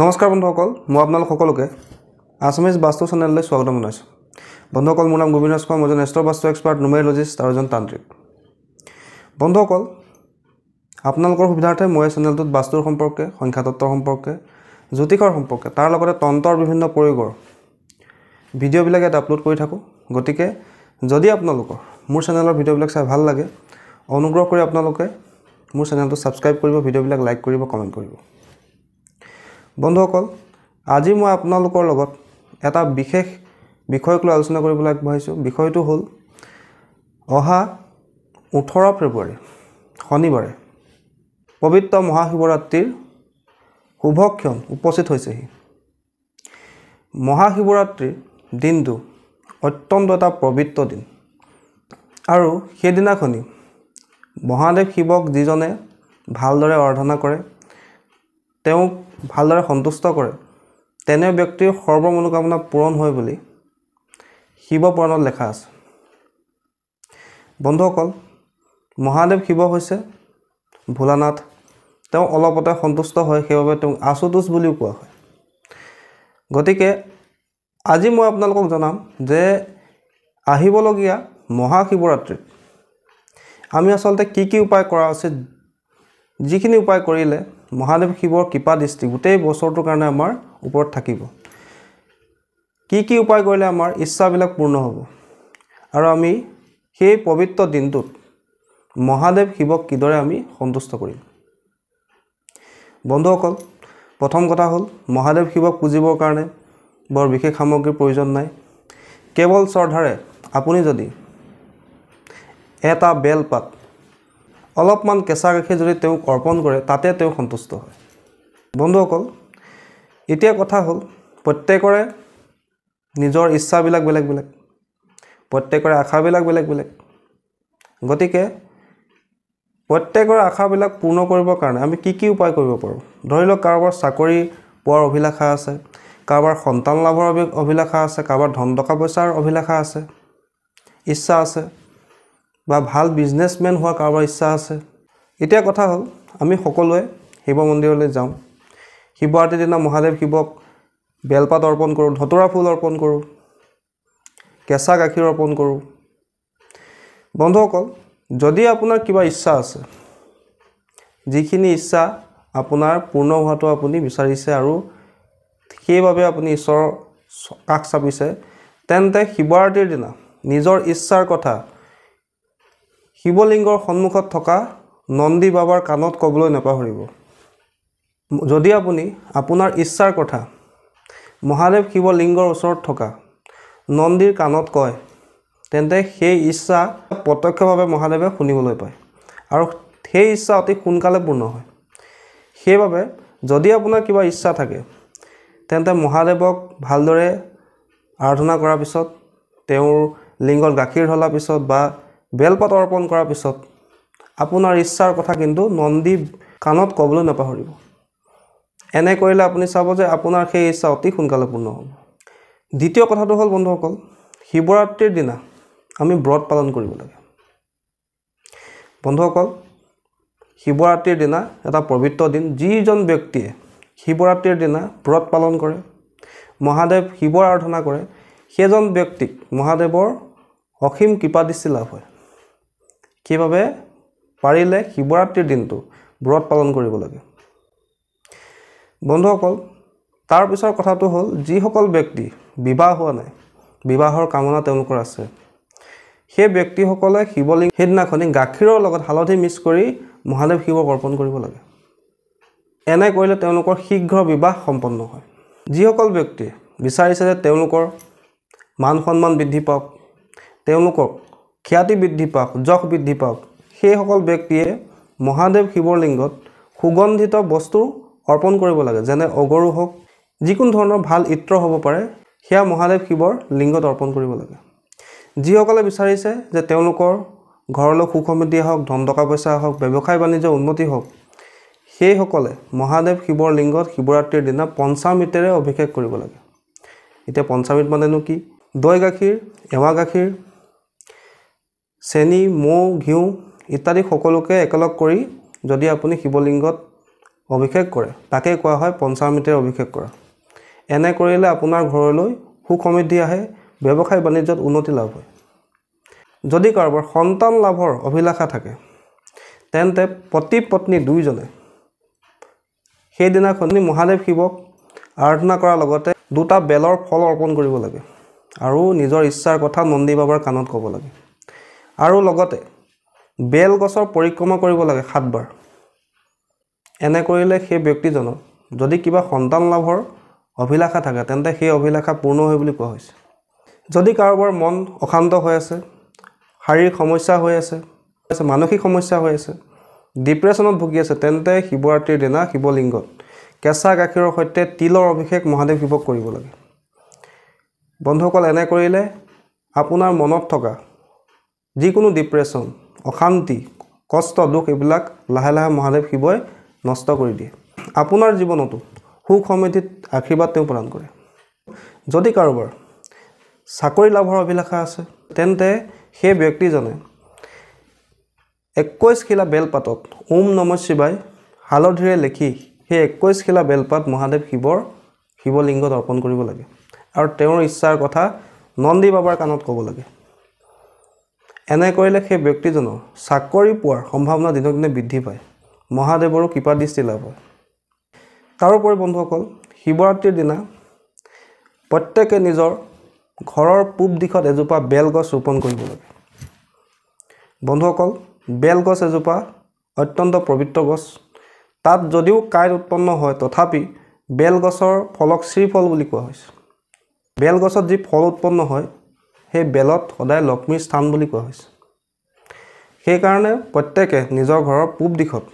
নমস্কাৰ বন্ধুসকল মই আপোনালোক সকলোকে আছামিজ বাস্তু চেনেললৈ স্বাগতম জনাইছোঁ বন্ধুসকল মোৰ নাম গোবিন্দ ৰাজ মই এজন এষ্ট্ৰ বাস্তু এক্সপাৰ্ট নুমেৰলজিষ্ট আৰু এজন তান্ত্ৰিক বন্ধুসকল আপোনালোকৰ সুবিধাৰ্থে মই এই চেনেলটোত বাস্তুৰ সম্পৰ্কে সংখ্যাতত্বৰ সম্পৰ্কে জ্যোতিষৰ সম্পৰ্কে তাৰ লগতে তন্ত্ৰৰ বিভিন্ন প্ৰয়োগৰ ভিডিঅ'বিলাক ইয়াত আপলোড কৰি থাকোঁ গতিকে যদি আপোনালোকৰ মোৰ চেনেলৰ ভিডিঅ'বিলাক চাই ভাল লাগে অনুগ্ৰহ কৰি আপোনালোকে মোৰ চেনেলটো ছাবস্ক্ৰাইব কৰিব ভিডিঅ'বিলাক লাইক কৰিব কমেণ্ট কৰিব বন্ধুসকল আজি মই আপোনালোকৰ লগত এটা বিশেষ বিষয়ক লৈ আলোচনা কৰিবলৈ আগবাঢ়িছোঁ বিষয়টো হ'ল অহা ওঠৰ ফেব্ৰুৱাৰী শনিবাৰে পবিত্ৰ মহাশিৱৰাত্ৰিৰ শুভক্ষণ উপস্থিত হৈছেহি মহাশিৱৰাত্ৰিৰ দিনটো অত্যন্ত এটা পবিত্ৰ দিন আৰু সেইদিনাখনি মহাদেৱ শিৱক যিজনে ভালদৰে আৰাধনা কৰে তেওঁক ভালদৰে সন্তুষ্ট কৰে তেনে ব্যক্তিৰ সৰ্বমনোকামনা পূৰণ হয় বুলি শিৱপুৰাণত লেখা আছে বন্ধুসকল মহাদেৱ শিৱ হৈছে ভোলানাথ তেওঁ অলপতে সন্তুষ্ট হয় সেইবাবে তেওঁক আচুতোষ বুলিও কোৱা হয় গতিকে আজি মই আপোনালোকক জনাম যে আহিবলগীয়া মহাশিৱৰাত্ৰিত আমি আচলতে কি কি উপায় কৰা উচিত যিখিনি উপায় কৰিলে মহাদেৱ শিৱৰ কৃপা দৃষ্টি গোটেই বছৰটোৰ কাৰণে আমাৰ ওপৰত থাকিব কি কি উপায় কৰিলে আমাৰ ইচ্ছাবিলাক পূৰ্ণ হ'ব আৰু আমি সেই পবিত্ৰ দিনটোত মহাদেৱ শিৱক কিদৰে আমি সন্তুষ্ট কৰিম বন্ধুসকল প্ৰথম কথা হ'ল মহাদেৱ শিৱক পুঁজিবৰ কাৰণে বৰ বিশেষ সামগ্ৰীৰ প্ৰয়োজন নাই কেৱল শ্ৰদ্ধাৰে আপুনি যদি এটা বেলপাত অলপমান কেঁচা গাখীৰ যদি তেওঁক অৰ্পণ কৰে তাতে তেওঁ সন্তুষ্ট হয় বন্ধুসকল এতিয়া কথা হ'ল প্ৰত্যেকৰে নিজৰ ইচ্ছাবিলাক বেলেগ বেলেগ প্ৰত্যেকৰে আশাবিলাক বেলেগ বেলেগ গতিকে প্ৰত্যেকৰ আশাবিলাক পূৰ্ণ কৰিবৰ কাৰণে আমি কি কি উপায় কৰিব পাৰোঁ ধৰি লওক কাৰোবাৰ চাকৰি পোৱাৰ অভিলাষা আছে কাৰোবাৰ সন্তান লাভৰ অভিলাষা আছে কাৰোবাৰ ধন টকা পইচাৰ অভিলাষা আছে ইচ্ছা আছে বা ভাল বিজনেছমেন হোৱা কাৰোবাৰ ইচ্ছা আছে এতিয়া কথা হ'ল আমি সকলোৱে শিৱ মন্দিৰলৈ যাওঁ শিৱৰাত্ৰিৰ দিনা মহাদেৱ শিৱক বেলপাত অৰ্পণ কৰোঁ ধতুৰা ফুল অৰ্পণ কৰোঁ কেঁচা গাখীৰ অৰ্পণ কৰোঁ বন্ধুসকল যদি আপোনাৰ কিবা ইচ্ছা আছে যিখিনি ইচ্ছা আপোনাৰ পূৰ্ণ হোৱাটো আপুনি বিচাৰিছে আৰু সেইবাবে আপুনি ঈশ্বৰৰ কাষ চাপিছে তেন্তে শিৱৰাত্ৰিৰ দিনা নিজৰ ইচ্ছাৰ কথা শিৱলিংগৰ সন্মুখত থকা নন্দী বাবাৰ কাণত ক'বলৈ নাপাহৰিব যদি আপুনি আপোনাৰ ইচ্ছাৰ কথা মহাদেৱ শিৱলিংগৰ ওচৰত থকা নন্দীৰ কাণত কয় তেন্তে সেই ইচ্ছা প্ৰত্যক্ষভাৱে মহাদেৱে শুনিবলৈ পায় আৰু সেই ইচ্ছা অতি সোনকালে পূৰ্ণ হয় সেইবাবে যদি আপোনাৰ কিবা ইচ্ছা থাকে তেন্তে মহাদেৱক ভালদৰে আৰাধনা কৰাৰ পিছত তেওঁৰ লিংগত গাখীৰ ঢলাৰ পিছত বা বেলপাত অৰ্পণ কৰাৰ পিছত আপোনাৰ ইচ্ছাৰ কথা কিন্তু নন্দী কাণত ক'বলৈ নাপাহৰিব এনে কৰিলে আপুনি চাব যে আপোনাৰ সেই ইচ্ছা অতি সোনকালে পূৰ্ণ হ'ব দ্বিতীয় কথাটো হ'ল বন্ধুসকল শিৱৰাত্ৰিৰ দিনা আমি ব্ৰত পালন কৰিব লাগে বন্ধুসকল শিৱৰাত্ৰিৰ দিনা এটা পবিত্ৰ দিন যিজন ব্যক্তিয়ে শিৱৰাত্ৰিৰ দিনা ব্ৰত পালন কৰে মহাদেৱ শিৱৰ আৰাধনা কৰে সেইজন ব্যক্তিক মহাদেৱৰ অসীম কৃপা দৃষ্টি লাভ হয় সেইবাবে পাৰিলে শিৱৰাত্ৰিৰ দিনটো ব্ৰত পালন কৰিব লাগে বন্ধুসকল তাৰপিছৰ কথাটো হ'ল যিসকল ব্যক্তি বিবাহ হোৱা নাই বিবাহৰ কামনা তেওঁলোকৰ আছে সেই ব্যক্তিসকলে শিৱলিংগ সেইদিনাখনি গাখীৰৰ লগত হালধি মিক্স কৰি মহাদেৱ শিৱক অৰ্পণ কৰিব লাগে এনে কৰিলে তেওঁলোকৰ শীঘ্ৰ বিবাহ সম্পন্ন হয় যিসকল ব্যক্তিয়ে বিচাৰিছে যে তেওঁলোকৰ মান সন্মান বৃদ্ধি পাওক তেওঁলোকক খ্যাতি বৃদ্ধি পাওক যশ বৃদ্ধি পাওক সেইসকল ব্যক্তিয়ে মহাদেৱ শিৱলিংগত সুগন্ধিত বস্তু অৰ্পণ কৰিব লাগে যেনে অগৰু হওক যিকোনো ধৰণৰ ভাল ইত্ৰ হ'ব পাৰে সেয়া মহাদেৱ শিৱৰ লিংগত অৰ্পণ কৰিব লাগে যিসকলে বিচাৰিছে যে তেওঁলোকৰ ঘৰলৈ সুখ সমৃদ্ধিয়ে হওক ধন টকা পইচা হওক ব্যৱসায় বাণিজ্য উন্নতি হওক সেইসকলে মহাদেৱ শিৱৰ লিংগত শিৱৰাত্ৰিৰ দিনা পঞ্চামৃতেৰে অভিষেক কৰিব লাগে এতিয়া পঞ্চামৃত মানেনো কি দৈ গাখীৰ এৱা গাখীৰ চেনি মৌ ঘিউ ইত্যাদি সকলোকে একেলগ কৰি যদি আপুনি শিৱলিংগত অভিষেক কৰে তাকেই কোৱা হয় পঞ্চামৃতেৰে অভিষেক কৰা এনে কৰিলে আপোনাৰ ঘৰলৈ সুখ সমৃদ্ধি আহে ব্যৱসায় বাণিজ্যত উন্নতি লাভ হয় যদি কাৰোবাৰ সন্তান লাভৰ অভিলাষা থাকে তেন্তে পতি পত্নী দুয়োজনে সেইদিনাখনি মহাদেৱ শিৱক আৰাধনা কৰাৰ লগতে দুটা বেলৰ ফল অৰ্পণ কৰিব লাগে আৰু নিজৰ ইচ্ছাৰ কথা নন্দী বাবাৰ কাণত ক'ব লাগে আৰু লগতে বেল গছৰ পৰিক্ৰমা কৰিব লাগে সাতবাৰ এনে কৰিলে সেই ব্যক্তিজনক যদি কিবা সন্তান লাভৰ অভিলাষা থাকে তেন্তে সেই অভিলাষা পূৰ্ণ হয় বুলি কোৱা হৈছে যদি কাৰোবাৰ মন অশান্ত হৈ আছে শাৰীৰিক সমস্যা হৈ আছে মানসিক সমস্যা হৈ আছে ডিপ্ৰেশ্যনত ভুগি আছে তেন্তে শিৱৰাত্ৰিৰ দিনা শিৱলিংগত কেঁচা গাখীৰৰ সৈতে তিলৰ অভিষেক মহাদেৱ শিৱক কৰিব লাগে বন্ধুসকল এনে কৰিলে আপোনাৰ মনত থকা যিকোনো ডিপ্ৰেশ্যন অশান্তি কষ্ট দুখ এইবিলাক লাহে লাহে মহাদেৱ শিৱই নষ্ট কৰি দিয়ে আপোনাৰ জীৱনতো সুখ সমৃদ্ধিত আশীৰ্বাদ তেওঁ প্ৰদান কৰে যদি কাৰোবাৰ চাকৰি লাভৰ অভিলাষা আছে তেন্তে সেই ব্যক্তিজনে একৈছ একৈছখিলা বেলপাতত ওম নম শিৱাই হালধিৰে লিখি সেই একৈছ একৈছখিলা বেলপাত মহাদেৱ শিৱৰ শিৱলিংগত অৰ্পণ কৰিব লাগে আৰু তেওঁৰ ইচ্ছাৰ কথা নন্দী বাবাৰ কাণত ক'ব লাগে এনে কৰিলে সেই ব্যক্তিজনৰ চাকৰি পোৱাৰ সম্ভাৱনা দিনক দিনে বৃদ্ধি পায় মহাদেৱৰো কৃপা দৃষ্টি লাভ হয় তাৰোপৰি বন্ধুসকল শিৱৰাত্ৰিৰ দিনা প্ৰত্যেকে নিজৰ ঘৰৰ পূব দিশত এজোপা বেলগছ ৰোপণ কৰিব লাগে বন্ধুসকল বেলগছ এজোপা অত্যন্ত পবিত্ৰ গছ তাত যদিও কাঁইট উৎপন্ন হয় তথাপি বেলগছৰ ফলক শ্ৰীফল বুলি কোৱা হৈছে বেলগছত যি ফল উৎপন্ন হয় সেই বেলত সদায় লক্ষ্মীৰ স্থান বুলি কোৱা হৈছে সেইকাৰণে প্ৰত্যেকে নিজৰ ঘৰৰ পূব দিশত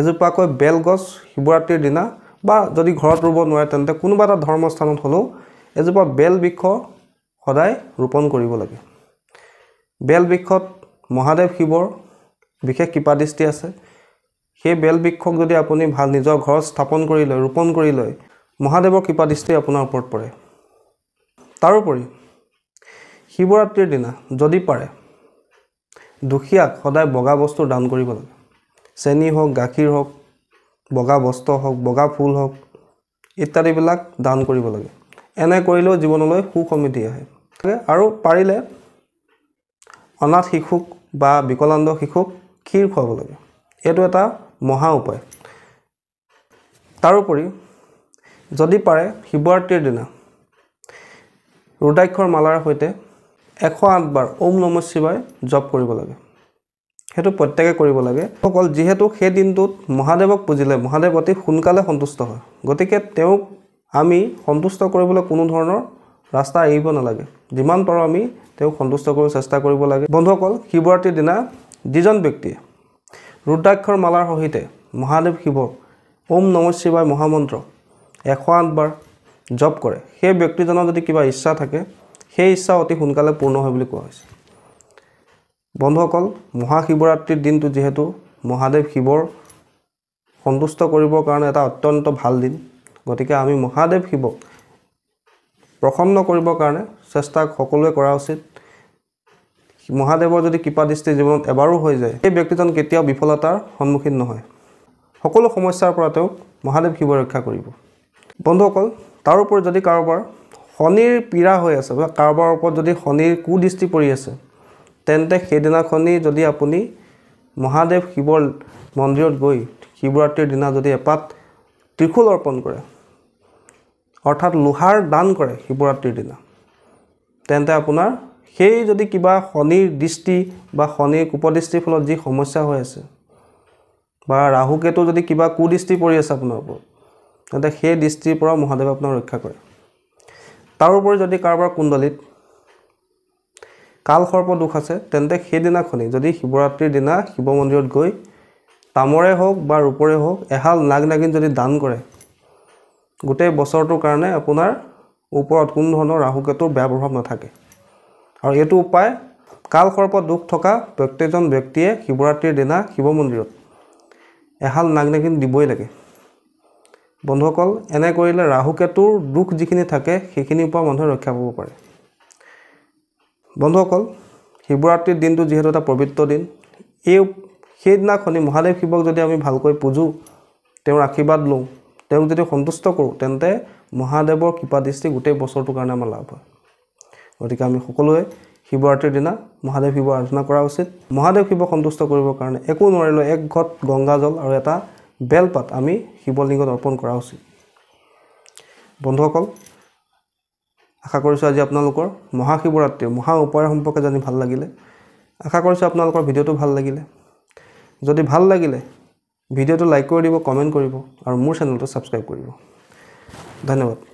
এজোপাকৈ বেল গছ শিৱৰাত্ৰিৰ দিনা বা যদি ঘৰত ৰুব নোৱাৰে তেন্তে কোনোবা এটা ধৰ্মস্থানত হ'লেও এজোপা বেল বৃক্ষ সদায় ৰোপণ কৰিব লাগে বেল বৃক্ষত মহাদেৱ শিৱৰ বিশেষ কৃপা দৃষ্টি আছে সেই বেল বৃক্ষক যদি আপুনি ভাল নিজৰ ঘৰত স্থাপন কৰি লয় ৰোপণ কৰি লয় মহাদেৱৰ কৃপা দৃষ্টি আপোনাৰ ওপৰত পৰে তাৰোপৰি শিৱৰাত্ৰিৰ দিনা যদি পাৰে দুখীয়াক সদায় বগা বস্তু দান কৰিব লাগে চেনী হওক গাখীৰ হওক বগা বস্ত্ৰ হওক বগা ফুল হওক ইত্যাদিবিলাক দান কৰিব লাগে এনে কৰিলেও জীৱনলৈ সু সমৃদ্ধি আহে আৰু পাৰিলে অনাথ শিশুক বা বিকলাংগ শিশুক ক্ষীৰ খুৱাব লাগে এইটো এটা মহা উপায় তাৰোপৰি যদি পাৰে শিৱৰাত্ৰিৰ দিনা ৰুদ্ৰাক্ষৰ মালাৰ সৈতে এশ আঠবাৰ ওম নম শিৱাই জপ কৰিব লাগে সেইটো প্ৰত্যেকে কৰিব লাগে অকল যিহেতু সেই দিনটোত মহাদেৱক পূজিলে মহাদেৱ অতি সোনকালে সন্তুষ্ট হয় গতিকে তেওঁক আমি সন্তুষ্ট কৰিবলৈ কোনো ধৰণৰ ৰাস্তা এৰিব নালাগে যিমান পাৰোঁ আমি তেওঁক সন্তুষ্ট কৰিবলৈ চেষ্টা কৰিব লাগে বন্ধুসকল শিৱৰাত্ৰিৰ দিনা যিজন ব্যক্তিয়ে ৰুদ্ৰাক্ষৰ মালাৰ সহিতে মহাদেৱ শিৱ ওম নম শিৱাই মহামন্ত্ৰ এশ আঠবাৰ জপ কৰে সেই ব্যক্তিজনৰ যদি কিবা ইচ্ছা থাকে সেই ইচ্ছা অতি সোনকালে পূৰ্ণ হয় বুলি কোৱা হৈছে বন্ধুসকল মহাশিৱৰাত্ৰিৰ দিনটো যিহেতু মহাদেৱ শিৱৰ সন্তুষ্ট কৰিবৰ কাৰণে এটা অত্যন্ত ভাল দিন গতিকে আমি মহাদেৱ শিৱক প্ৰসন্ন কৰিবৰ কাৰণে চেষ্টা সকলোৱে কৰা উচিত মহাদেৱৰ যদি কৃপা দৃষ্টি জীৱনত এবাৰো হৈ যায় সেই ব্যক্তিজন কেতিয়াও বিফলতাৰ সন্মুখীন নহয় সকলো সমস্যাৰ পৰা তেওঁক মহাদেৱ শিৱ ৰক্ষা কৰিব বন্ধুসকল তাৰোপৰি যদি কাৰোবাৰ শনিৰ পীড়া হৈ আছে বা কাৰোবাৰ ওপৰত যদি শনিৰ কুদৃষ্টি পৰি আছে তেন্তে সেইদিনাখনি যদি আপুনি মহাদেৱ শিৱৰ মন্দিৰত গৈ শিৱৰাত্ৰিৰ দিনা যদি এপাত ত্ৰিশূল অৰ্পণ কৰে অৰ্থাৎ লোহাৰ দান কৰে শিৱৰাত্ৰিৰ দিনা তেন্তে আপোনাৰ সেই যদি কিবা শনিৰ দৃষ্টি বা শনিৰ কুপদৃষ্টিৰ ফলত যি সমস্যা হৈ আছে বা ৰাহুকেতু যদি কিবা কুদৃষ্টি পৰি আছে আপোনাৰ ওপৰত তেন্তে সেই দৃষ্টিৰ পৰাও মহাদেৱে আপোনাক ৰক্ষা কৰে তাৰোপৰি যদি কাৰোবাৰ কুণ্ডলীত কাল সৰ্প দুখ আছে তেন্তে সেইদিনাখনি যদি শিৱৰাত্ৰিৰ দিনা শিৱ মন্দিৰত গৈ তামৰে হওক বা ৰূপৰে হওক এহাল নাগ নাগিন যদি দান কৰে গোটেই বছৰটোৰ কাৰণে আপোনাৰ ওপৰত কোনো ধৰণৰ ৰাহুকেতুৰ বেয়া প্ৰভাৱ নাথাকে আৰু এইটো উপায় কাল সৰ্প দুখ থকা প্ৰত্যেকজন ব্যক্তিয়ে শিৱৰাত্ৰিৰ দিনা শিৱ মন্দিৰত এহাল নাগ নাগিন দিবই লাগে বন্ধুসকল এনে কৰিলে ৰাহুকেতুৰ দুখ যিখিনি থাকে সেইখিনিৰ পৰা মানুহে ৰক্ষা পাব পাৰে বন্ধুসকল শিৱৰাত্ৰিৰ দিনটো যিহেতু এটা পবিত্ৰ দিন এই সেইদিনাখনি মহাদেৱ শিৱক যদি আমি ভালকৈ পূজোঁ তেওঁৰ আশীৰ্বাদ লওঁ তেওঁক যদি সন্তুষ্ট কৰোঁ তেন্তে মহাদেৱৰ কৃপা দৃষ্টি গোটেই বছৰটোৰ কাৰণে আমাৰ লাভ হয় গতিকে আমি সকলোৱে শিৱৰাত্ৰিৰ দিনা মহাদেৱ শিৱ আৰাধনা কৰা উচিত মহাদেৱ শিৱক সন্তুষ্ট কৰিবৰ কাৰণে একো নোৱাৰিলেও এক ঘট গংগাজল আৰু এটা বেলপাত আমি শিৱলিংগত অৰ্পণ কৰা উচিত বন্ধুসকল আশা কৰিছোঁ আজি আপোনালোকৰ মহাশিৱৰাত্ৰি মহা উপায় সম্পৰ্কে জানি ভাল লাগিলে আশা কৰিছোঁ আপোনালোকৰ ভিডিঅ'টো ভাল লাগিলে যদি ভাল লাগিলে ভিডিঅ'টো লাইক কৰি দিব কমেণ্ট কৰিব আৰু মোৰ চেনেলটো ছাবস্ক্ৰাইব কৰিব ধন্যবাদ